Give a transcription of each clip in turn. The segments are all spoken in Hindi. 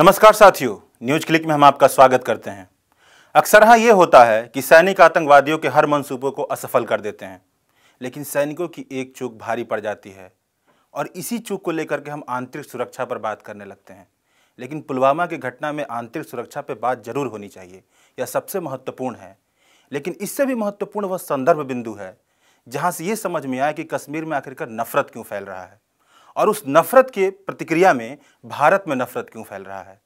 नमस्कार साथियों न्यूज क्लिक में हम आपका स्वागत करते हैं अक्सर हाँ ये होता है कि सैनिक आतंकवादियों के हर मंसूबों को असफल कर देते हैं लेकिन सैनिकों की एक चूक भारी पड़ जाती है और इसी चूक को लेकर के हम आंतरिक सुरक्षा पर बात करने लगते हैं लेकिन पुलवामा की घटना में आंतरिक सुरक्षा पर बात जरूर होनी चाहिए यह सबसे महत्वपूर्ण है लेकिन इससे भी महत्वपूर्ण वह संदर्भ बिंदु है जहाँ से ये समझ में आया कि कश्मीर में आखिरकार नफरत क्यों फैल रहा है और उस नफ़रत के प्रतिक्रिया में भारत में नफ़रत क्यों फैल रहा है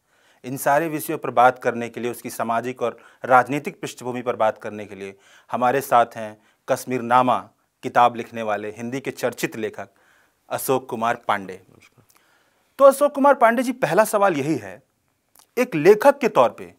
इन सारे विषयों पर बात करने के लिए उसकी सामाजिक और राजनीतिक पृष्ठभूमि पर बात करने के लिए हमारे साथ हैं कश्मीर नामा किताब लिखने वाले हिंदी के चर्चित लेखक अशोक कुमार पांडे तो अशोक कुमार पांडे जी पहला सवाल यही है एक लेखक के तौर पे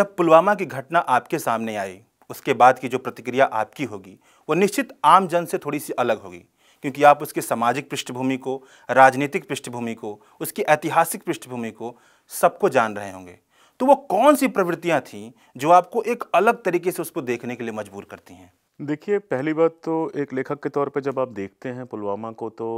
जब पुलवामा की घटना आपके सामने आई उसके बाद की जो प्रतिक्रिया आपकी होगी वो निश्चित आम जन से थोड़ी सी अलग होगी क्योंकि आप उसके सामाजिक पृष्ठभूमि को राजनीतिक पृष्ठभूमि को उसकी ऐतिहासिक पृष्ठभूमि को सबको जान रहे होंगे तो वो कौन सी प्रवृत्तियाँ थीं जो आपको एक अलग तरीके से उसको देखने के लिए मजबूर करती हैं देखिए पहली बात तो एक लेखक के तौर पर जब आप देखते हैं पुलवामा को तो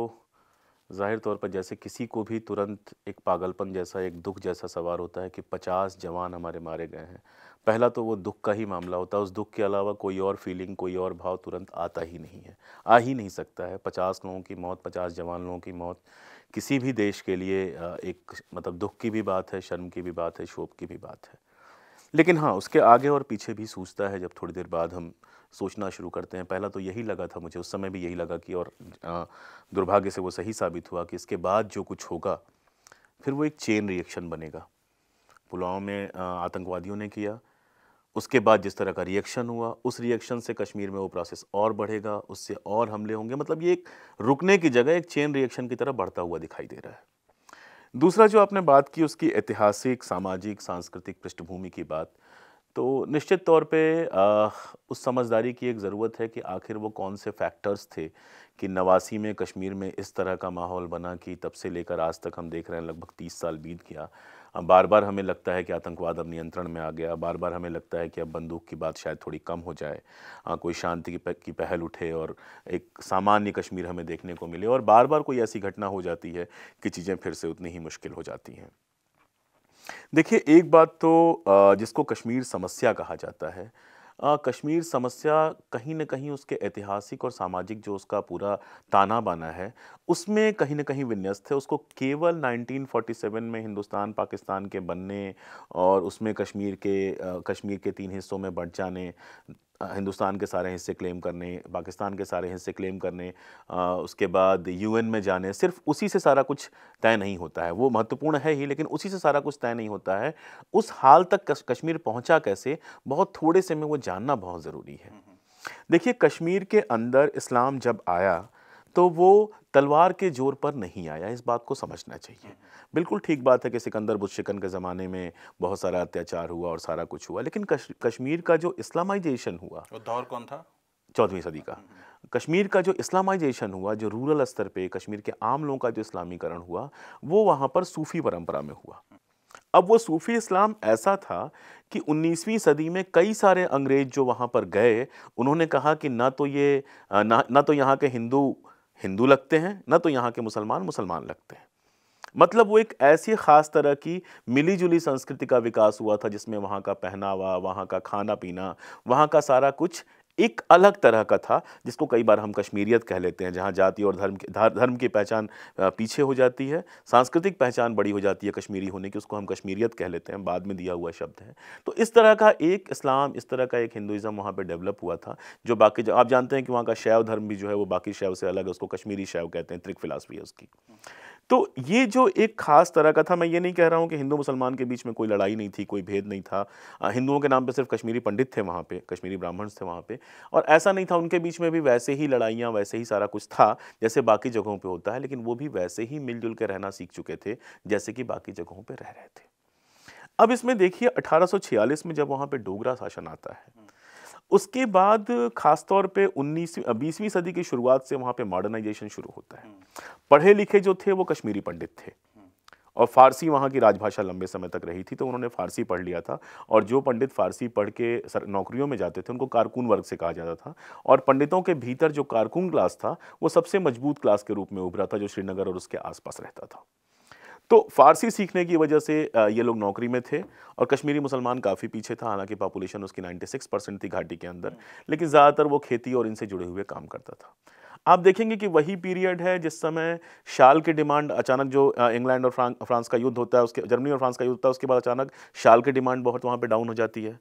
ज़ाहिर तौर पर जैसे किसी को भी तुरंत एक पागलपन जैसा एक दुख जैसा सवार होता है कि पचास जवान हमारे मारे गए हैं पहला तो वो दुख का ही मामला होता है उस दुख के अलावा कोई और फीलिंग कोई और भाव तुरंत आता ही नहीं है आ ही नहीं सकता है पचास लोगों की मौत पचास जवान लोगों की मौत किसी भी देश के लिए एक मतलब दुख की भी बात है शर्म की भी बात है शोभ की भी बात है लेकिन हाँ उसके आगे और पीछे भी सूझता है जब थोड़ी देर बाद हम सोचना शुरू करते हैं पहला तो यही लगा था मुझे उस समय भी यही लगा कि और दुर्भाग्य से वो सही साबित हुआ कि इसके बाद जो कुछ होगा फिर वो एक चेन रिएक्शन बनेगा पुलाव में आतंकवादियों ने किया उसके बाद जिस तरह का रिएक्शन हुआ उस रिएक्शन से कश्मीर में वो प्रोसेस और बढ़ेगा उससे और हमले होंगे मतलब ये एक रुकने की जगह एक चेन रिएक्शन की तरह बढ़ता हुआ दिखाई दे रहा है दूसरा जो आपने बात की उसकी ऐतिहासिक सामाजिक सांस्कृतिक पृष्ठभूमि की बात तो निश्चित तौर पे आ, उस समझदारी की एक ज़रूरत है कि आखिर वो कौन से फैक्टर्स थे कि नवासी में कश्मीर में इस तरह का माहौल बना कि तब से लेकर आज तक हम देख रहे हैं लगभग तीस साल बीत गया बार बार हमें लगता है कि आतंकवाद अब नियंत्रण में आ गया बार बार हमें लगता है कि अब बंदूक की बात शायद थोड़ी कम हो जाए आ, कोई शांति की, की पहल उठे और एक सामान्य कश्मीर हमें देखने को मिले और बार बार कोई ऐसी घटना हो जाती है कि चीज़ें फिर से उतनी ही मुश्किल हो जाती हैं देखिए एक बात तो जिसको कश्मीर समस्या कहा जाता है कश्मीर समस्या कहीं ना कहीं उसके ऐतिहासिक और सामाजिक जो उसका पूरा ताना बाना है उसमें कहीं ना कहीं विन्यस्त है उसको केवल 1947 में हिंदुस्तान पाकिस्तान के बनने और उसमें कश्मीर के कश्मीर के तीन हिस्सों में बढ़ जाने हिंदुस्तान के सारे हिस्से क्लेम करने पाकिस्तान के सारे हिस्से क्लेम करने आ, उसके बाद यूएन में जाने सिर्फ उसी से सारा कुछ तय नहीं होता है वो महत्वपूर्ण है ही लेकिन उसी से सारा कुछ तय नहीं होता है उस हाल तक कश्मीर पहुंचा कैसे बहुत थोड़े से में वो जानना बहुत ज़रूरी है हम्म, हम्म। देखिए कश्मीर के अंदर इस्लाम जब आया तो वो तलवार के जोर पर नहीं आया इस बात को समझना चाहिए बिल्कुल ठीक बात है कि सिकंदर बुद्धिकन शिकन के ज़माने में बहुत सारा अत्याचार हुआ और सारा कुछ हुआ लेकिन कश, कश्मीर का जो इस्लामाइजेशन हुआ दौर कौन था चौदहवीं सदी का कश्मीर का जो इस्लामाइजेशन हुआ जो रूरल स्तर पे कश्मीर के आम लोगों का जो इस्लामीकरण हुआ वो वहाँ पर सूफ़ी परंपरा में हुआ अब वो सूफ़ी इस्लाम ऐसा था कि 19वीं सदी में कई सारे अंग्रेज़ जो वहाँ पर गए उन्होंने कहा कि ना तो ये ना ना तो यहाँ के हिंदू हिंदू लगते हैं ना तो यहाँ के मुसलमान मुसलमान लगते हैं मतलब वो एक ऐसी ख़ास तरह की मिली जुली संस्कृति का विकास हुआ था जिसमें वहाँ का पहनावा वहाँ का खाना पीना वहाँ का सारा कुछ एक अलग तरह का था जिसको कई बार हम कश्मीरियत कह लेते हैं जहाँ जाति और धर्म धर्म की पहचान पीछे हो जाती है सांस्कृतिक पहचान बड़ी हो जाती है कश्मीरी होने की उसको हम कश्मीरियत कह लेते हैं बाद में दिया हुआ शब्द है तो इस तरह का एक इस्लाम इस तरह का एक हिंदुज़म वहाँ पर डेवलप हुआ था जो बाकी जो आप जानते हैं कि वहाँ का शैव धर्म भी जो है वो बाकी शैव से अलग है उसको कश्मीरी शैव कहते हैं त्रिक फिलासफी है उसकी तो ये जो एक खास तरह का था मैं ये नहीं कह रहा हूँ कि हिंदू मुसलमान के बीच में कोई लड़ाई नहीं थी कोई भेद नहीं था हिंदुओं के नाम पे सिर्फ कश्मीरी पंडित थे वहाँ पे कश्मीरी ब्राह्मण्स थे वहाँ पे और ऐसा नहीं था उनके बीच में भी वैसे ही लड़ाइयाँ वैसे ही सारा कुछ था जैसे बाकी जगहों पर होता है लेकिन वो भी वैसे ही मिलजुल के रहना सीख चुके थे जैसे कि बाकी जगहों पर रह रहे थे अब इसमें देखिए 1846 में जब वहाँ पे डोगरा शासन आता है उसके बाद खासतौर पे उन्नीसवीं बीसवीं सदी की शुरुआत से वहाँ पे मॉडर्नाइजेशन शुरू होता है पढ़े लिखे जो थे वो कश्मीरी पंडित थे और फारसी वहाँ की राजभाषा लंबे समय तक रही थी तो उन्होंने फारसी पढ़ लिया था और जो पंडित फारसी पढ़ के सर नौकरियों में जाते थे उनको कारकुन वर्ग से कहा जाता था और पंडितों के भीतर जो कारकुन क्लास था वो सबसे मजबूत क्लास के रूप में उभरा था जो श्रीनगर और उसके आसपास रहता था तो फारसी सीखने की वजह से ये लोग नौकरी में थे और कश्मीरी मुसलमान काफ़ी पीछे था हालांकि पॉपुलेशन उसकी 96 परसेंट थी घाटी के अंदर लेकिन ज़्यादातर वो खेती और इनसे जुड़े हुए काम करता था आप देखेंगे कि वही पीरियड है जिस समय शाल की डिमांड अचानक जो इंग्लैंड और फ्रांस का युद्ध होता है उसके जर्मनी और फ्रांस का युद्ध होता है उसके बाद अचानक शाल की डिमांड बहुत वहाँ पर डाउन हो जाती है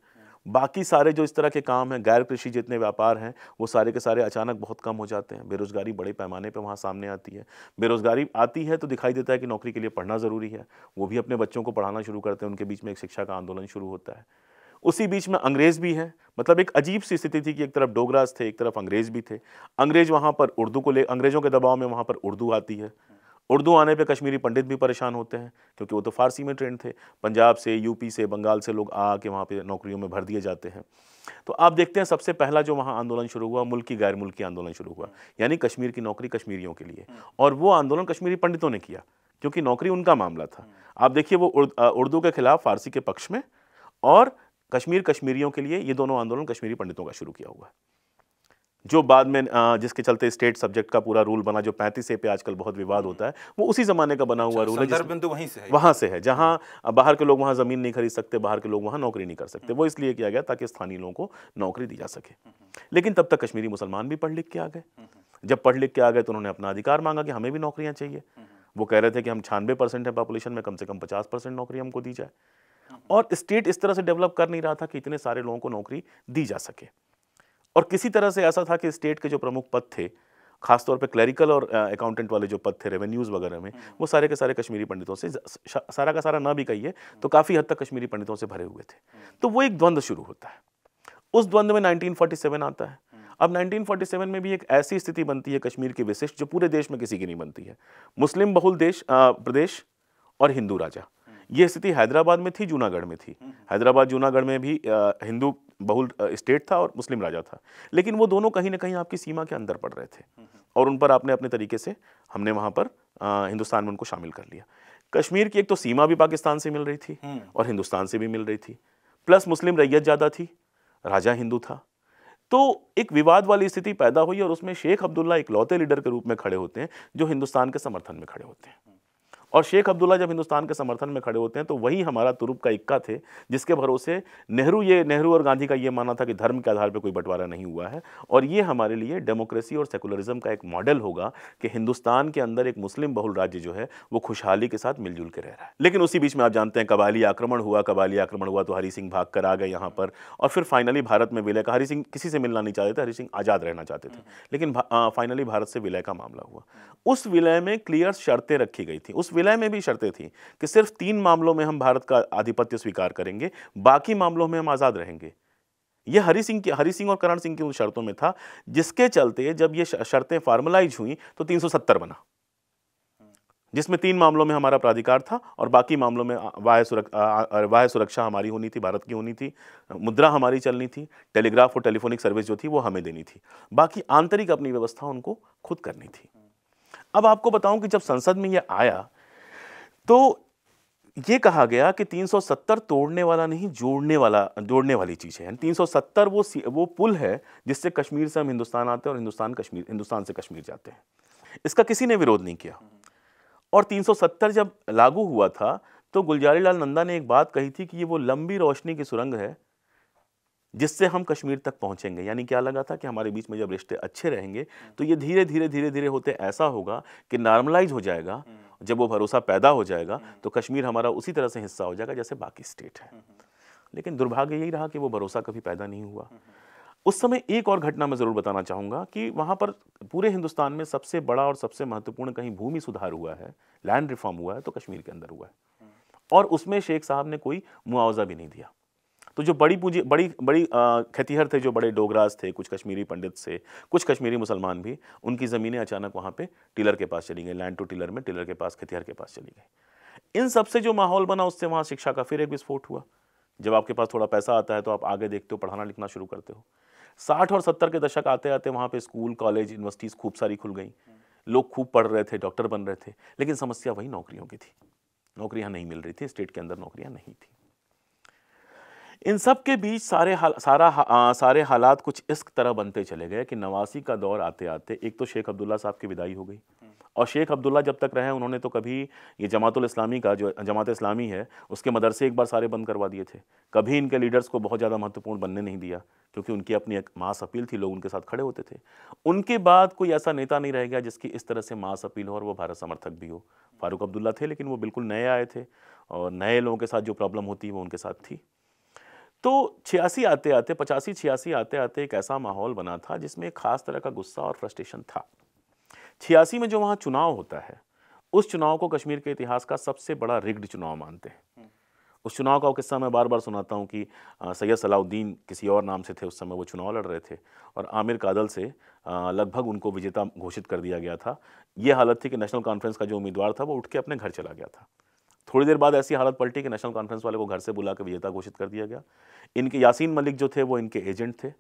बाकी सारे जो इस तरह के काम हैं गैर कृषि जितने व्यापार हैं वो सारे के सारे अचानक बहुत कम हो जाते हैं बेरोजगारी बड़े पैमाने पर वहाँ सामने आती है बेरोजगारी आती है तो दिखाई देता है कि नौकरी के लिए पढ़ना ज़रूरी है वो भी अपने बच्चों को पढ़ाना शुरू करते हैं उनके बीच में एक शिक्षा का आंदोलन शुरू होता है उसी बीच में अंग्रेज़ भी हैं मतलब एक अजीब सी स्थिति थी कि एक तरफ डोगराज थे एक तरफ अंग्रेज़ भी थे अंग्रेज़ वहाँ पर उर्दू को ले अंग्रेज़ों के दबाव में वहाँ पर उर्दू आती है उर्दू आने पे कश्मीरी पंडित भी परेशान होते हैं क्योंकि वो तो फारसी में ट्रेंड थे पंजाब से यूपी से बंगाल से लोग आके वहाँ पे नौकरियों में भर दिए जाते हैं तो आप देखते हैं सबसे पहला जो वहाँ आंदोलन शुरू हुआ मुल्की गैर मुल्की आंदोलन शुरू हुआ यानी कश्मीर की नौकरी कश्मीरियों के लिए और वो आंदोलन कश्मीरी पंडितों ने किया क्योंकि नौकरी उनका मामला था आप देखिए वो उर्दू के खिलाफ फारसी के पक्ष में और कश्मीर कश्मीरियों के लिए ये दोनों आंदोलन कश्मीरी पंडितों का शुरू किया हुआ है जो बाद में जिसके चलते स्टेट सब्जेक्ट का पूरा रूल बना जो पैंतीस ए पे आजकल बहुत विवाद हम्म। होता है वो उसी ज़माने का बना हुआ रूल अच्छा, है बिंदु वहीं से है वहां से है जहां हम्म। बाहर के लोग वहां ज़मीन नहीं खरीद सकते बाहर के लोग वहां नौकरी नहीं कर सकते वो हम्म। इसलिए किया गया ताकि स्थानीय लोगों को नौकरी दी जा सके लेकिन तब तक कश्मीरी मुसलमान भी पढ़ लिख के आ गए जब पढ़ लिख के आ गए तो उन्होंने अपना अधिकार मांगा कि हमें भी नौकरियाँ चाहिए वो कह रहे थे कि हम छानवे परसेंट है पॉपुलेशन में कम से कम पचास परसेंट नौकरी हमको दी जाए और स्टेट इस तरह से डेवलप कर नहीं रहा था कि इतने सारे लोगों को नौकरी दी जा सके और किसी तरह से ऐसा था कि स्टेट के जो प्रमुख पद थे खासतौर पे क्लरिकल और अकाउंटेंट वाले जो पद थे रेवेन्यूज़ वगैरह में हम्म। वो सारे के सारे कश्मीरी पंडितों से सारा का सारा ना भी कहिए तो हम्म। काफ़ी हद तक कश्मीरी पंडितों से भरे हुए थे हम्म। तो वो एक द्वंद्व शुरू होता है उस द्वंद्व में 1947 आता है अब 1947 में भी एक ऐसी स्थिति बनती है कश्मीर की विशिष्ट जो पूरे देश में किसी की नहीं बनती है मुस्लिम बहुल देश आ, प्रदेश और हिंदू राजा ये स्थिति हैदराबाद में थी जूनागढ़ में थी हैदराबाद जूनागढ़ में भी आ, हिंदू बहुल स्टेट था और मुस्लिम राजा था लेकिन वो दोनों कहीं ना कहीं आपकी सीमा के अंदर पड़ रहे थे और उन पर आपने अपने तरीके से हमने वहाँ पर आ, हिंदुस्तान में उनको शामिल कर लिया कश्मीर की एक तो सीमा भी पाकिस्तान से मिल रही थी हम्म। और हिंदुस्तान से भी मिल रही थी प्लस मुस्लिम रैयत ज़्यादा थी राजा हिंदू था तो एक विवाद वाली स्थिति पैदा हुई और उसमें शेख अब्दुल्ला इकलौते लीडर के रूप में खड़े होते हैं जो हिंदुस्तान के समर्थन में खड़े होते हैं और शेख अब्दुल्ला जब हिंदुस्तान के समर्थन में खड़े होते हैं तो वही हमारा तुरुप का इक्का थे जिसके भरोसे नेहरू ये नेहरू और गांधी का ये मानना था कि धर्म के आधार पर कोई बंटवारा नहीं हुआ है और ये हमारे लिए डेमोक्रेसी और सेकुलरिज्म का एक मॉडल होगा कि हिंदुस्तान के अंदर एक मुस्लिम बहुल राज्य जो है वो खुशहाली के साथ मिलजुल के रह रहा है लेकिन उसी बीच में आप जानते हैं कबाली आक्रमण हुआ कबाली आक्रमण हुआ तो हरी सिंह भाग कर आ गए यहाँ पर और फिर फाइनली भारत में विलय का हरी सिंह किसी से मिलना नहीं चाहते थे हरी सिंह आज़ाद रहना चाहते थे लेकिन फाइनली भारत से विलय का मामला हुआ उस विलय में क्लियर शर्तें रखी गई थी उस विलय में भी शर्तें थी कि सिर्फ तीन मामलों में हम भारत का आधिपत्य स्वीकार करेंगे बाकी मामलों में हम आज़ाद रहेंगे यह हरि सिंह की हरि सिंह और करण सिंह की उन शर्तों में था जिसके चलते जब ये शर्तें फार्मलाइज हुई तो 370 बना जिसमें तीन मामलों में हमारा प्राधिकार था और बाकी मामलों में वाह सुरक्षा वाह सुरक्षा हमारी होनी थी भारत की होनी थी मुद्रा हमारी चलनी थी टेलीग्राफ और टेलीफोनिक सर्विस जो थी वो हमें देनी थी बाकी आंतरिक अपनी व्यवस्था उनको खुद करनी थी अब आपको बताऊं कि जब संसद में ये आया तो ये कहा गया कि 370 तोड़ने वाला नहीं जोड़ने वाला जोड़ने वाली चीज़ है 370 वो वो पुल है जिससे कश्मीर से हम हिंदुस्तान आते हैं और हिंदुस्तान कश्मीर हिंदुस्तान से कश्मीर जाते हैं इसका किसी ने विरोध नहीं किया और 370 जब लागू हुआ था तो गुलजारी लाल नंदा ने एक बात कही थी कि ये वो लंबी रोशनी की सुरंग है जिससे हम कश्मीर तक पहुंचेंगे यानी क्या लगा था कि हमारे बीच में जब रिश्ते अच्छे रहेंगे तो ये धीरे धीरे धीरे धीरे होते ऐसा होगा कि नॉर्मलाइज हो जाएगा जब वो भरोसा पैदा हो जाएगा हम्म। तो कश्मीर हमारा उसी तरह से हिस्सा हो जाएगा जैसे बाकी स्टेट है हम्म, हम्म। लेकिन दुर्भाग्य यही रहा कि वो भरोसा कभी पैदा नहीं हुआ उस समय एक और घटना मैं ज़रूर बताना चाहूँगा कि वहाँ पर पूरे हिंदुस्तान में सबसे बड़ा और सबसे महत्वपूर्ण कहीं भूमि सुधार हुआ है लैंड रिफॉर्म हुआ है तो कश्मीर के अंदर हुआ है और उसमें शेख साहब ने कोई मुआवजा भी नहीं दिया तो जो बड़ी पूंजी बड़ी बड़ी खेतीहर थे जो बड़े डोगराज थे कुछ कश्मीरी पंडित से कुछ कश्मीरी मुसलमान भी उनकी ज़मीनें अचानक वहाँ पर टीलर के पास चली गई लैंड टू टीलर में टीलर के पास खेतीहर के पास चली गई इन सब से जो माहौल बना उससे वहाँ शिक्षा का फिर एक विस्फोट हुआ जब आपके पास थोड़ा पैसा आता है तो आप आगे देखते हो पढ़ाना लिखना शुरू करते हो साठ और सत्तर के दशक आते आते वहाँ पे स्कूल कॉलेज यूनिवर्सिटीज़ खूब सारी खुल गई लोग खूब पढ़ रहे थे डॉक्टर बन रहे थे लेकिन समस्या वही नौकरियों की थी नौकरियाँ नहीं मिल रही थी स्टेट के अंदर नौकरियाँ नहीं थी इन सब के बीच सारे हाल, सारा आ, सारे हालात कुछ इस तरह बनते चले गए कि नवासी का दौर आते आते एक तो शेख अब्दुल्ला साहब की विदाई हो गई और शेख अब्दुल्ला जब तक रहे उन्होंने तो कभी ये जमातुल इस्लामी का जो जमात इस्लामी है उसके मदरसे एक बार सारे बंद करवा दिए थे कभी इनके लीडर्स को बहुत ज़्यादा महत्वपूर्ण बनने नहीं दिया क्योंकि उनकी अपनी एक मास अपील थी लोग उनके साथ खड़े होते थे उनके बाद कोई ऐसा नेता नहीं रह गया जिसकी इस तरह से मास अपील हो और वो भारत समर्थक भी हो फारूक अब्दुल्ला थे लेकिन वो बिल्कुल नए आए थे और नए लोगों के साथ जो प्रॉब्लम होती है वो उनके साथ थी तो छियासी आते आते पचासी छियासी आते आते एक ऐसा माहौल बना था जिसमें एक खास तरह का गुस्सा और फ्रस्ट्रेशन था छियासी में जो वहाँ चुनाव होता है उस चुनाव को कश्मीर के इतिहास का सबसे बड़ा रिग्ड चुनाव मानते हैं हम्म। उस चुनाव का किस्सा मैं बार बार सुनाता हूँ कि सैयद सलाउद्दीन किसी और नाम से थे उस समय वो चुनाव लड़ रहे थे और आमिर कादल से लगभग उनको विजेता घोषित कर दिया गया था ये हालत थी कि नेशनल कॉन्फ्रेंस का जो उम्मीदवार था वो उठ के अपने घर चला गया था थोड़ी देर बाद ऐसी हालत पलटी कि नेशनल कॉन्फ्रेंस वाले को घर से बुला के विजेता घोषित कर दिया गया इनके यासीन मलिक जो थे वो इनके एजेंट थे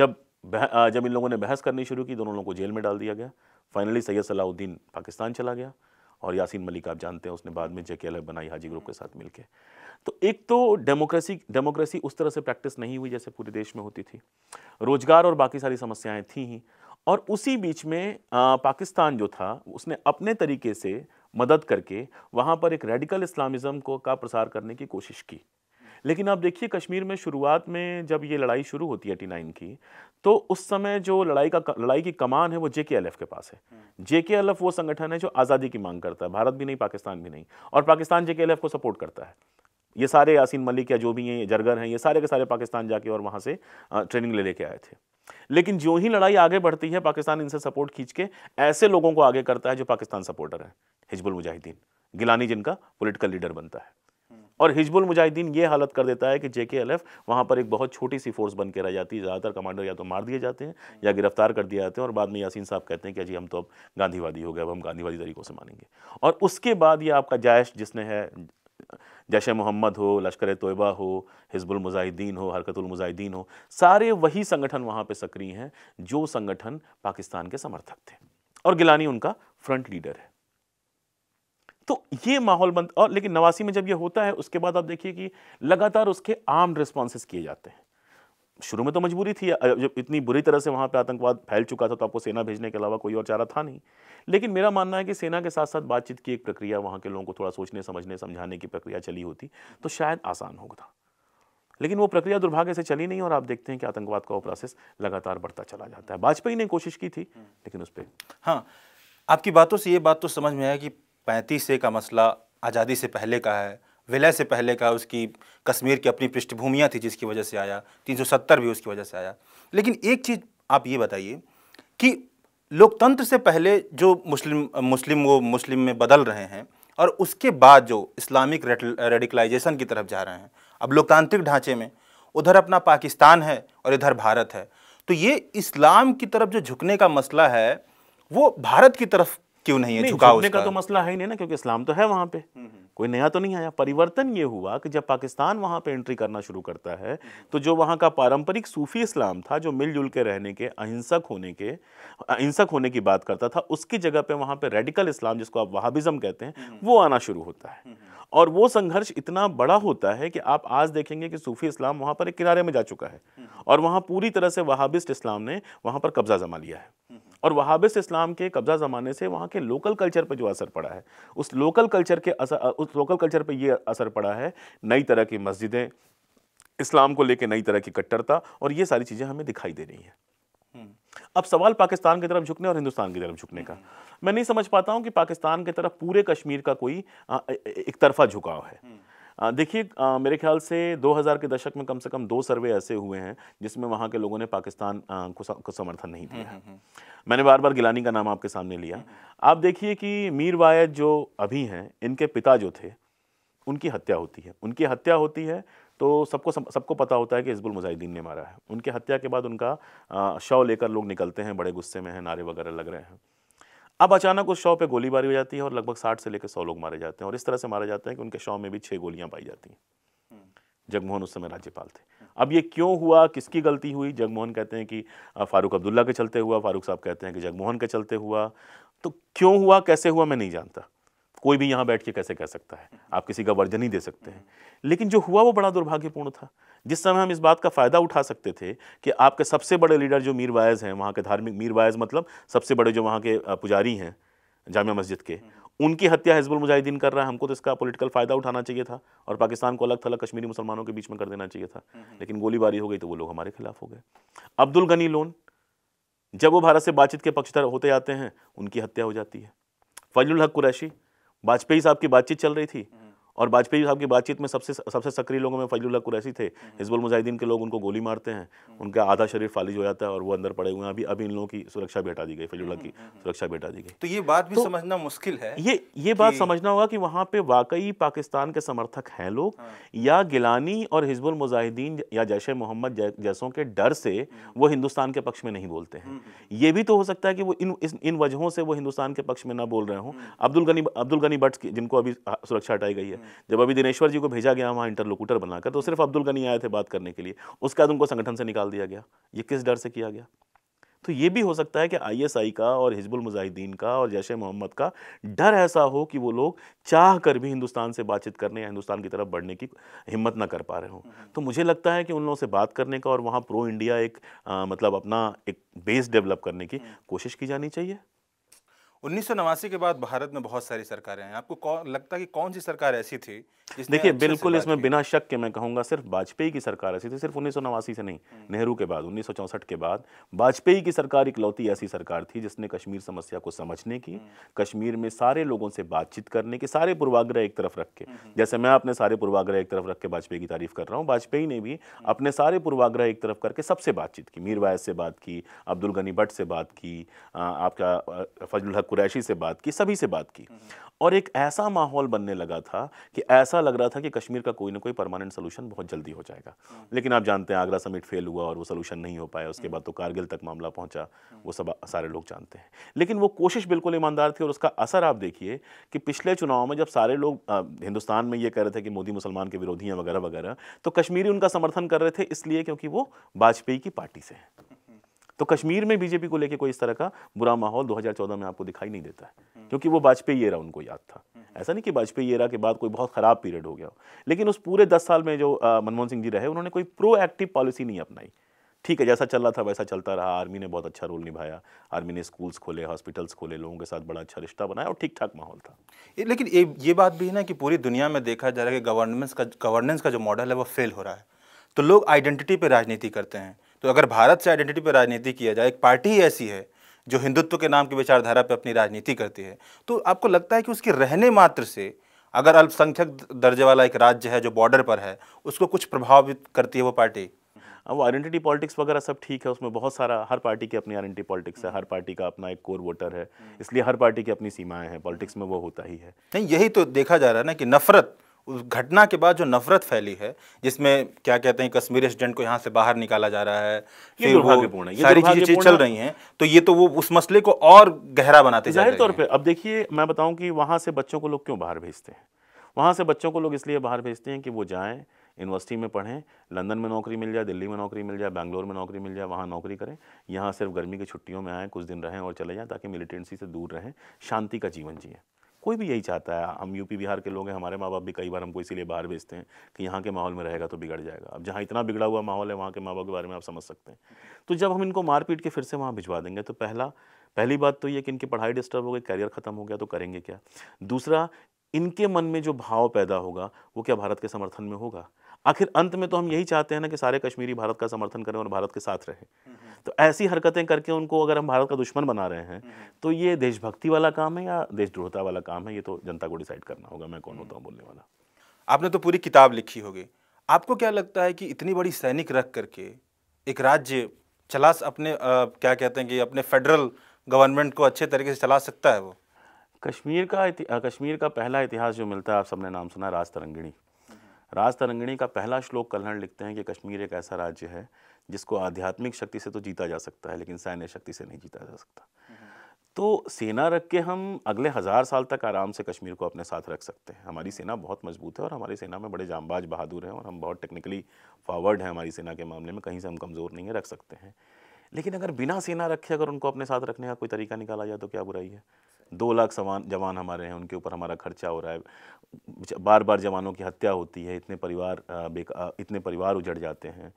जब जब इन लोगों ने बहस करनी शुरू की दोनों लोगों को जेल में डाल दिया गया फाइनली सैयद सलाउद्दीन पाकिस्तान चला गया और यासीन मलिक आप जानते हैं उसने बाद में जे बनाई हाजी ग्रुप के साथ मिलकर तो एक तो डेमोक्रेसी डेमोक्रेसी उस तरह से प्रैक्टिस नहीं हुई जैसे पूरे देश में होती थी रोजगार और बाकी सारी समस्याएं थी ही और उसी बीच में पाकिस्तान जो था उसने अपने तरीके से मदद करके वहाँ पर एक रेडिकल इस्लामिज़म को का प्रसार करने की कोशिश की लेकिन आप देखिए कश्मीर में शुरुआत में जब ये लड़ाई शुरू होती है एटी नाइन की तो उस समय जो लड़ाई का लड़ाई की कमान है वो जे के एल एफ के पास है जे के एल एफ वो संगठन है जो आज़ादी की मांग करता है भारत भी नहीं पाकिस्तान भी नहीं और पाकिस्तान जे के एल एफ को सपोर्ट करता है ये सारे यासिन मलिक या जो भी हैं जरगर हैं ये सारे के सारे पाकिस्तान जाके और वहाँ से ट्रेनिंग ले लेके आए थे लेकिन जो ही लड़ाई आगे बढ़ती है पाकिस्तान इनसे सपोर्ट खींच के ऐसे लोगों को आगे करता है जो पाकिस्तान सपोर्टर हैं हिजबुल मुजाहिदीन गिलानी जिनका पोलिटिकल लीडर बनता है और हिजबुल मुजाहिदीन ये हालत कर देता है कि जे के एल एफ वहाँ पर एक बहुत छोटी सी फोर्स बन के रह जाती है ज़्यादातर कमांडर या तो मार दिए जाते हैं या गिरफ्तार कर दिए जाते हैं और बाद में यासीन साहब कहते हैं कि जी हम तो अब गांधीवादी हो गए अब हम गांधीवादी तरीक़ों से मानेंगे और उसके बाद ये आपका जायश जिसने है जैश मोहम्मद हो लश्कर तोयबा हो हिजबुल मुजाहिदीन हो हरकतुल मुजाहिदीन हो सारे वही संगठन वहाँ पे सक्रिय हैं जो संगठन पाकिस्तान के समर्थक थे और गिलानी उनका फ्रंट लीडर है तो ये माहौल बन और लेकिन नवासी में जब ये होता है उसके बाद आप देखिए कि लगातार उसके आर्म रिस्पॉन्स किए जाते हैं शुरू में तो मजबूरी थी जब इतनी बुरी तरह से वहाँ पे आतंकवाद फैल चुका था तो आपको सेना भेजने के अलावा कोई और चारा था नहीं लेकिन मेरा मानना है कि सेना के साथ साथ बातचीत की एक प्रक्रिया वहाँ के लोगों को थोड़ा सोचने समझने समझाने की प्रक्रिया चली होती तो शायद आसान होगा लेकिन वो प्रक्रिया दुर्भाग्य से चली नहीं और आप देखते हैं कि आतंकवाद का वो प्रोसेस लगातार बढ़ता चला जाता है वाजपेयी ने कोशिश की थी लेकिन उस पर हाँ आपकी बातों से ये बात तो समझ में आया कि पैंतीस से का मसला आज़ादी से पहले का है विलय से पहले का उसकी कश्मीर की अपनी पृष्ठभूमियाँ थी जिसकी वजह से आया 370 भी उसकी वजह से आया लेकिन एक चीज़ आप ये बताइए कि लोकतंत्र से पहले जो मुस्लिम मुस्लिम वो मुस्लिम में बदल रहे हैं और उसके बाद जो इस्लामिक रेडिकलाइजेशन की तरफ जा रहे हैं अब लोकतांत्रिक ढांचे में उधर अपना पाकिस्तान है और इधर भारत है तो ये इस्लाम की तरफ जो झुकने का मसला है वो भारत की तरफ क्यों नहीं है झुकाव का तो मसला है ही नहीं ना क्योंकि इस्लाम तो है वहां पे हम्म, हम्म। कोई नया तो नहीं आया परिवर्तन ये हुआ कि जब पाकिस्तान वहाँ पे एंट्री करना शुरू करता है तो जो वहाँ का पारंपरिक सूफी इस्लाम था जो मिलजुल के रहने के अहिंसक होने के अहिंसक होने की बात करता था उसकी जगह पे वहां पे रेडिकल इस्लाम जिसको आप वहाबिज़म कहते हैं हम्म। वो आना शुरू होता है और वो संघर्ष इतना बड़ा होता है कि आप आज देखेंगे कि सूफी इस्लाम वहां पर एक किनारे में जा चुका है और वहां पूरी तरह से वहाबिस्ट इस्लाम ने वहां पर कब्जा जमा लिया है और वहाबिस इस्लाम के कब्ज़ा ज़माने से वहाँ के लोकल कल्चर पर जो असर पड़ा है उस लोकल कल्चर के असर उस लोकल कल्चर पर यह असर पड़ा है नई तरह की मस्जिदें इस्लाम को लेकर नई तरह की कट्टरता और ये सारी चीज़ें हमें दिखाई दे रही हैं हम्म। अब सवाल पाकिस्तान की तरफ झुकने और हिंदुस्तान की तरफ झुकने का हम्म। मैं नहीं समझ पाता हूँ कि पाकिस्तान की तरफ पूरे कश्मीर का कोई एक तरफा झुकाव है हम्म। देखिए मेरे ख्याल से 2000 के दशक में कम से कम दो सर्वे ऐसे हुए हैं जिसमें वहाँ के लोगों ने पाकिस्तान को, को समर्थन नहीं दिया है हम्म, हम्म, हम्म। मैंने बार बार गिलानी का नाम आपके सामने लिया आप देखिए कि मीर वायद जो अभी हैं इनके पिता जो थे उनकी हत्या होती है उनकी हत्या होती है तो सबको सबको पता होता है कि हिजबुल मुजाहिदीन ने मारा है उनके हत्या के बाद उनका शव लेकर लोग निकलते हैं बड़े गुस्से में हैं नारे वगैरह लग रहे हैं अब अचानक उस शव पे गोलीबारी हो जाती है और लगभग साठ से लेकर सौ लोग मारे जाते हैं और इस तरह से मारे जाते हैं कि उनके शव में भी छह गोलियां पाई जाती हैं जगमोहन उस समय राज्यपाल थे अब ये क्यों हुआ किसकी गलती हुई जगमोहन कहते हैं कि फारूक अब्दुल्ला के चलते हुआ फारूक साहब कहते हैं कि जगमोहन के चलते हुआ तो क्यों हुआ कैसे हुआ मैं नहीं जानता कोई भी यहाँ बैठ के कैसे कह सकता है आप किसी का वर्जन ही दे सकते हैं लेकिन जो हुआ वो बड़ा दुर्भाग्यपूर्ण था जिस समय हम इस बात का फ़ायदा उठा सकते थे कि आपके सबसे बड़े लीडर जो मीर वायज़ हैं वहाँ के धार्मिक मीर वायज़ मतलब सबसे बड़े जो वहाँ के पुजारी हैं जामिया मस्जिद के उनकी हत्या हिजबुल मुजाहिदीन कर रहा है हमको तो इसका पॉलिटिकल फ़ायदा उठाना चाहिए था और पाकिस्तान को अलग थलग कश्मीरी मुसलमानों के बीच में कर देना चाहिए था हम्म। लेकिन गोलीबारी हो गई तो वो लोग हमारे खिलाफ हो गए अब्दुल गनी लोन जब वो भारत से बातचीत के पक्षधर होते आते हैं उनकी हत्या हो जाती है फजल हक कुरैशी वाजपेयी साहब की बातचीत चल रही थी और वाजपेयी साहब की बातचीत में सबसे सबसे सक्रिय लोगों में फजलुल्ला कुरैसी थे हम्म। हिजबुल मुजाहिदीन के लोग उनको गोली मारते हैं हम्म। उनका आधा शरीर फालिज हो जाता है और वो अंदर पड़े हुए हैं अभी अभी इन लोगों की सुरक्षा भी हटा दी गई फजलुल्ला की हम्म, सुरक्षा भी हटा दी गई तो ये बात भी तो समझना मुश्किल है ये ये बात समझना होगा कि वहाँ पर वाकई पाकिस्तान के समर्थक हैं लोग हाँ। या गिलानी और हिजबुल मुजाहिदीन या जैश मोहम्मद जैसों के डर से वो हिंदुस्तान के पक्ष में नहीं बोलते हैं ये भी तो हो सकता है कि वो इन इन वजहों से वो हिंदुस्तान के पक्ष में ना बोल रहे हों अब्दुल गनी अब्दुल गनी भट्ट जिनको अभी सुरक्षा हटाई गई है जब अभी दिनेश्वर जी को भेजा गया वहाँ इंटरलोकूटर बनाकर तो सिर्फ अब्दुल गनी आए थे बात करने के लिए उसके बाद उनको संगठन से निकाल दिया गया ये किस डर से किया गया तो ये भी हो सकता है कि आईएसआई का और हिजबुल मुजाहिदीन का और जैश मोहम्मद का डर ऐसा हो कि वो लोग चाह कर भी हिंदुस्तान से बातचीत करने या हिंदुस्तान की तरफ बढ़ने की हिम्मत ना कर पा रहे हों हम्म। तो मुझे लगता है कि उन लोगों से बात करने का और वहाँ प्रो इंडिया एक आ, मतलब अपना एक बेस डेवलप करने की हम्म। कोशिश की जानी चाहिए उन्नीस के बाद भारत में बहुत सारी सरकारें हैं आपको कौन लगता है कि कौन सी सरकार ऐसी थी देखिए बिल्कुल इसमें बिना शक के मैं कहूंगा सिर्फ वाजपेयी की सरकार ऐसी थी सिर्फ उन्नीस से नहीं हम्म। नेहरू के बाद उन्नीस के बाद वाजपेयी की सरकार इकलौती ऐसी सरकार थी जिसने कश्मीर समस्या को समझने की हम्म। कश्मीर में सारे लोगों से बातचीत करने की सारे पूर्वाग्रह एक तरफ रख के हम्म। जैसे मैं अपने सारे पूर्वाग्रह एक तरफ रख के वाजपेयी की तारीफ कर रहा हूँ वाजपेयी ने भी अपने सारे पूर्वाग्रह एक तरफ करके सबसे बातचीत की मीर वायस से बात की अब्दुल गनी भट्ट से बात की आपका फजल हक कुरैशी से बात की सभी से बात की और एक ऐसा माहौल बनने लगा था कि ऐसा लग रहा था कि कश्मीर का कोई ना कोई परमानेंट सोल्यूशन बहुत जल्दी हो जाएगा लेकिन आप जानते हैं आगरा समिट फेल हुआ और वो सोल्यूशन नहीं हो पाया उसके बाद तो कारगिल तक मामला पहुंचा वो सब सारे लोग जानते हैं लेकिन वो कोशिश बिल्कुल ईमानदार थी और उसका असर आप देखिए कि पिछले चुनाव में जब सारे लोग हिंदुस्तान में ये कह रहे थे कि मोदी मुसलमान के विरोधी हैं वगैरह वगैरह तो कश्मीरी उनका समर्थन कर रहे थे इसलिए क्योंकि वो वाजपेयी की पार्टी से हैं तो कश्मीर में बीजेपी को लेकर कोई इस तरह का बुरा माहौल 2014 में आपको दिखाई नहीं देता है क्योंकि वो वाजपेयी एरा उनको याद था ऐसा नहीं कि वाजपेयी एरा के बाद कोई बहुत ख़राब पीरियड हो गया हो लेकिन उस पूरे दस साल में जो मनमोहन सिंह जी रहे उन्होंने कोई प्रोएक्टिव पॉलिसी नहीं अपनाई ठीक है जैसा चल रहा था वैसा चलता रहा आर्मी ने बहुत अच्छा रोल निभाया आर्मी ने स्कूल्स खोले हॉस्पिटल्स खोले लोगों के साथ बड़ा अच्छा रिश्ता बनाया और ठीक ठाक माहौल था लेकिन ये ये बात भी है ना कि पूरी दुनिया में देखा जा रहा है कि गवर्नेंस का गवर्नेंस का जो मॉडल है वो फेल हो रहा है तो लोग आइडेंटिटी पर राजनीति करते हैं तो अगर भारत से आइडेंटिटी पर राजनीति किया जाए एक पार्टी ही ऐसी है जो हिंदुत्व के नाम की विचारधारा पर अपनी राजनीति करती है तो आपको लगता है कि उसके रहने मात्र से अगर अल्पसंख्यक दर्जे वाला एक राज्य है जो बॉर्डर पर है उसको कुछ प्रभावित करती है वो पार्टी अब आइडेंटिटी पॉलिटिक्स वगैरह सब ठीक है उसमें बहुत सारा हर पार्टी की अपनी आइडेंटिटी पॉलिटिक्स है हर पार्टी का अपना एक कोर वोटर है इसलिए हर पार्टी की अपनी सीमाएं हैं पॉलिटिक्स में वो होता ही है नहीं यही तो देखा जा रहा है ना कि नफरत उस घटना के बाद जो नफरत फैली है जिसमें क्या कहते हैं कश्मीरी स्टूडेंट को यहाँ से बाहर निकाला जा रहा है ये वो ये सारी चीजें चल रही हैं तो ये तो वो उस मसले को और गहरा बनाते जाहिर तौर पे अब देखिए मैं बताऊं कि वहाँ से बच्चों को लोग क्यों बाहर भेजते हैं वहाँ से बच्चों को लोग इसलिए बाहर भेजते हैं कि वो जाएँ यूनिवर्सिटी में पढ़ें लंदन में नौकरी मिल जाए दिल्ली में नौकरी मिल जाए बैंगलोर में नौकरी मिल जाए वहाँ नौकरी करें यहाँ सिर्फ गर्मी की छुट्टियों में आएँ कुछ दिन रहें और चले जाएँ ताकि मिलिटेंसी से दूर रहें शांति का जीवन जिए कोई भी यही चाहता है हम यूपी बिहार के लोग हैं हमारे माँ बाप भी कई बार हमको इसीलिए बाहर भेजते हैं कि यहाँ के माहौल में रहेगा तो बिगड़ जाएगा अब जहाँ इतना बिगड़ा हुआ माहौल है वहाँ के माँ बाप के बारे में आप समझ सकते हैं तो जब हम इनको मारपीट के फिर से वहाँ भिजवा देंगे तो पहला पहली बात तो ये कि इनकी पढ़ाई डिस्टर्ब हो गई करियर ख़त्म हो गया तो करेंगे क्या दूसरा इनके मन में जो भाव पैदा होगा वो क्या भारत के समर्थन में होगा आखिर अंत में तो हम यही चाहते हैं ना कि सारे कश्मीरी भारत का समर्थन करें और भारत के साथ रहें हम्म। तो ऐसी हरकतें करके उनको अगर हम भारत का दुश्मन बना रहे हैं हम्म। तो ये देशभक्ति वाला काम है या देशद्रोहता वाला काम है ये तो जनता को डिसाइड करना होगा मैं कौन हम्म। होता हूँ बोलने वाला आपने तो पूरी किताब लिखी होगी आपको क्या लगता है कि इतनी बड़ी सैनिक रख करके एक राज्य चला अपने आ, क्या कहते हैं कि अपने फेडरल गवर्नमेंट को अच्छे तरीके से चला सकता है वो कश्मीर का कश्मीर का पहला इतिहास जो मिलता है आप सबने नाम सुना राज तरंगिणी राज तरंगिणी का पहला श्लोक कल्हण लिखते हैं कि कश्मीर एक ऐसा राज्य है जिसको आध्यात्मिक शक्ति से तो जीता जा सकता है लेकिन सैन्य शक्ति से नहीं जीता जा सकता तो सेना रख के हम अगले हज़ार साल तक आराम से कश्मीर को अपने साथ रख सकते हैं हमारी सेना बहुत मजबूत है और हमारी सेना में बड़े जामबाज बहादुर हैं और हम बहुत टेक्निकली फॉरवर्ड हैं हमारी सेना के मामले में कहीं से हम कमज़ोर नहीं है रख सकते हैं लेकिन अगर बिना सेना रखे अगर उनको अपने साथ रखने का कोई तरीका निकाला जाए तो क्या बुराई है दो लाख सवान जवान हमारे हैं उनके ऊपर हमारा खर्चा हो रहा है बार बार जवानों की हत्या होती है इतने परिवार इतने परिवार उजड़ जाते हैं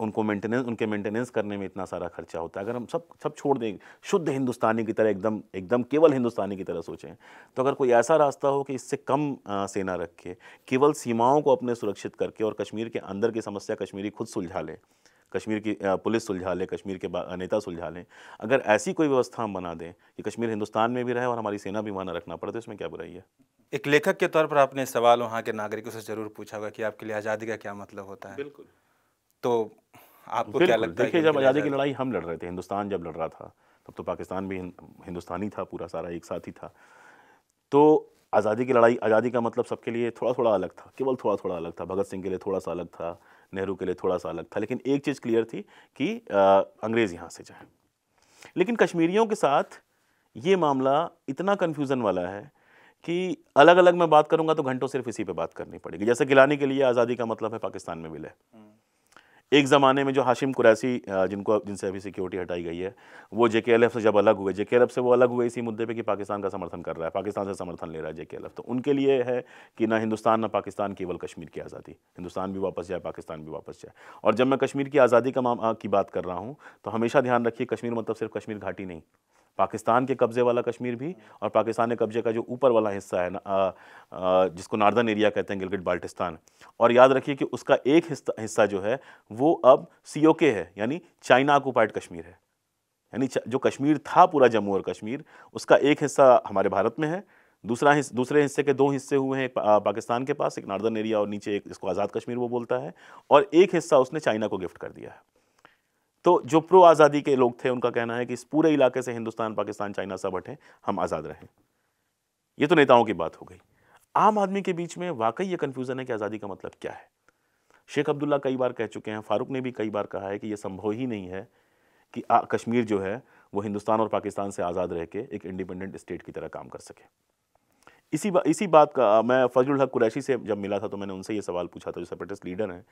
उनको मेंटेनेंस उनके मेंटेनेंस करने में इतना सारा खर्चा होता है अगर हम सब सब छोड़ दें शुद्ध हिंदुस्तानी की तरह एकदम एकदम केवल हिंदुस्तानी की तरह सोचें तो अगर कोई ऐसा रास्ता हो कि इससे कम सेना रख के केवल सीमाओं को अपने सुरक्षित करके और कश्मीर के अंदर की समस्या कश्मीरी खुद सुलझा ले कश्मीर की पुलिस सुलझा लें कश्मीर के नेता सुलझा लें अगर ऐसी कोई व्यवस्था हम बना दें कि कश्मीर हिंदुस्तान में भी रहे और हमारी सेना भी वहाँ रखना पड़े तो इसमें क्या बुराई है एक लेखक के तौर पर आपने सवाल वहाँ के नागरिकों से जरूर पूछा होगा कि आपके लिए आज़ादी का क्या मतलब होता है बिल्कुल तो आपको क्या लगता है देखिए जब आज़ादी की लड़ाई हम लड़ रहे थे हिंदुस्तान जब लड़ रहा था तब तो पाकिस्तान भी हिंदुस्तानी था पूरा सारा एक साथ ही था तो आज़ादी की लड़ाई आज़ादी का मतलब सबके लिए थोड़ा थोड़ा अलग था केवल थोड़ा थोड़ा अलग था भगत सिंह के लिए थोड़ा सा अलग था नेहरू के लिए थोड़ा सा अलग था लेकिन एक चीज़ क्लियर थी कि अंग्रेज़ यहाँ से जाए लेकिन कश्मीरियों के साथ ये मामला इतना कन्फ्यूज़न वाला है कि अलग अलग मैं बात करूंगा तो घंटों सिर्फ इसी पे बात करनी पड़ेगी जैसे गिलानी के लिए आज़ादी का मतलब है पाकिस्तान में मिले हम्म। एक ज़माने में जो हाशिम कुरैसी जिनको जिनसे अभी सिक्योरिटी हटाई गई है वो जे के एल एफ से जब अलग हुए जे के एल एफ से वो अलग हुए इसी मुद्दे पे कि पाकिस्तान का समर्थन कर रहा है पाकिस्तान से समर्थन ले रहा है जे के एल एफ तो उनके लिए है कि ना हिंदुस्तान ना पाकिस्तान केवल कश्मीर की आज़ादी हिंदुस्तान भी वापस जाए पाकिस्तान भी वापस जाए और जब मैं कश्मीर की आज़ादी का की बात कर रहा हूँ तो हमेशा ध्यान रखिए कश्मीर मतलब सिर्फ कश्मीर घाटी नहीं पाकिस्तान के कब्ज़े वाला कश्मीर भी और पाकिस्तान के कब्ज़े का जो ऊपर वाला हिस्सा है ना जिसको नार्दर्न एरिया कहते हैं गिलगिट बाल्टिस्तान और याद रखिए कि उसका एक हिस्सा जो है वो अब सी है यानी चाइना ऑक्यूपाइड कश्मीर है यानी जो कश्मीर था पूरा जम्मू और कश्मीर उसका एक हिस्सा हमारे भारत में है दूसरा हिस्सा दूसरे हिस्से के दो हिस्से हुए हैं पा, पाकिस्तान के पास एक नार्दर्न एरिया और नीचे एक इसको आज़ाद कश्मीर वो बोलता है और एक हिस्सा उसने चाइना को गिफ्ट कर दिया है तो जो प्रो आज़ादी के लोग थे उनका कहना है कि इस पूरे इलाके से हिंदुस्तान पाकिस्तान चाइना सब हटें हम आज़ाद रहें ये तो नेताओं की बात हो गई आम आदमी के बीच में वाकई ये कन्फ्यूज़न है कि आज़ादी का मतलब क्या है शेख अब्दुल्ला कई बार कह चुके हैं फारूक ने भी कई बार कहा है कि यह संभव ही नहीं है कि कश्मीर जो है वो हिंदुस्तान और पाकिस्तान से आज़ाद रह के एक इंडिपेंडेंट स्टेट की तरह काम कर सके इसी बा, इसी बात का मैं फजल हक कुरैशी से जब मिला था तो मैंने उनसे ये सवाल पूछा था जो सेपरेटिस्ट लीडर हैं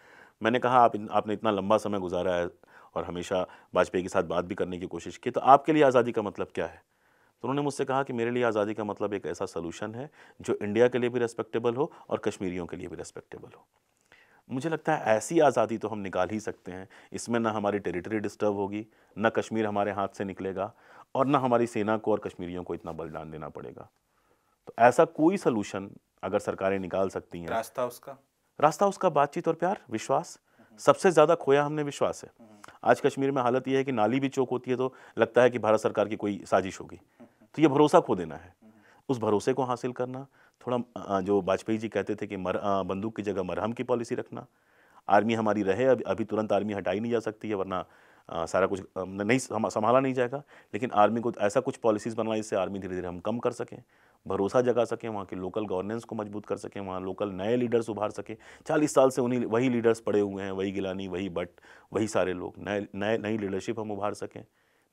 मैंने कहा आप आपने इतना लंबा समय गुजारा है और हमेशा वाजपेयी के साथ बात भी करने की कोशिश की तो आपके लिए आज़ादी का मतलब क्या है तो उन्होंने मुझसे कहा कि मेरे लिए आज़ादी का मतलब एक ऐसा सोलूशन है जो इंडिया के लिए भी रेस्पेक्टेबल हो और कश्मीरियों के लिए भी रेस्पेक्टेबल हो मुझे लगता है ऐसी आज़ादी तो हम निकाल ही सकते हैं इसमें ना हमारी टेरिटरी डिस्टर्ब होगी ना कश्मीर हमारे हाथ से निकलेगा और ना हमारी सेना को और कश्मीरियों को इतना बलिदान देना पड़ेगा तो ऐसा कोई सलूशन अगर सरकारें निकाल सकती हैं रास्ता उसका रास्ता उसका बातचीत और प्यार विश्वास सबसे ज़्यादा खोया हमने विश्वास है आज कश्मीर में हालत यह है कि नाली भी चौक होती है तो लगता है कि भारत सरकार की कोई साजिश होगी तो ये भरोसा खो देना है उस भरोसे को हासिल करना थोड़ा जो वाजपेयी जी कहते थे कि मर बंदूक की जगह मरहम की पॉलिसी रखना आर्मी हमारी रहे अभी अभी तुरंत आर्मी हटाई नहीं जा सकती है वरना आ, सारा कुछ नहीं संभाला नहीं जाएगा लेकिन आर्मी को ऐसा कुछ पॉलिसीज़ बनना जिससे आर्मी धीरे धीरे हम कम कर सकें भरोसा जगा सकें वहाँ के लोकल गवर्नेंस को मजबूत कर सकें वहाँ लोकल नए लीडर्स उभार सकें चालीस साल से उन्हीं वही लीडर्स पड़े हुए हैं वही गिलानी वही बट वही सारे लोग नए नए नई लीडरशिप हम उभार सकें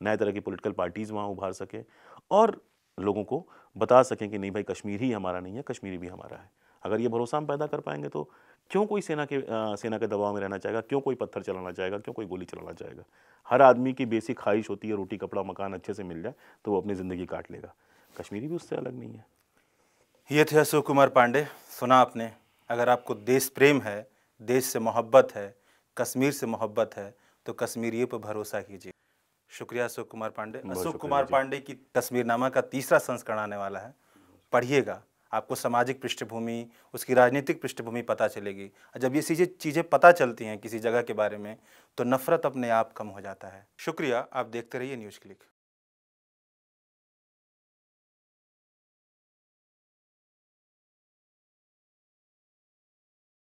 नए तरह की पोलिटिकल पार्टीज़ वहाँ उभार सकें और लोगों को बता सकें कि नहीं भाई कश्मीर ही हमारा नहीं है कश्मीरी भी हमारा है अगर ये भरोसा हम पैदा कर पाएंगे तो क्यों कोई सेना के आ, सेना के दबाव में रहना चाहेगा क्यों कोई पत्थर चलाना चाहेगा क्यों कोई गोली चलाना चाहेगा हर आदमी की बेसिक ख्वाहिश होती है रोटी कपड़ा मकान अच्छे से मिल जाए तो वो अपनी ज़िंदगी काट लेगा कश्मीरी भी उससे अलग नहीं है ये थे अशोक कुमार पांडे सुना आपने अगर आपको देश प्रेम है देश से मोहब्बत है कश्मीर से मोहब्बत है तो कश्मीरियों पर भरोसा कीजिए शुक्रिया अशोक कुमार पांडे अशोक कुमार पांडे की तस्वीरनामा का तीसरा संस्करण आने वाला है पढ़िएगा आपको सामाजिक पृष्ठभूमि उसकी राजनीतिक पृष्ठभूमि पता चलेगी जब ये चीज़ें चीज़ें पता चलती हैं किसी जगह के बारे में तो नफ़रत अपने आप कम हो जाता है शुक्रिया आप देखते रहिए न्यूज़ क्लिक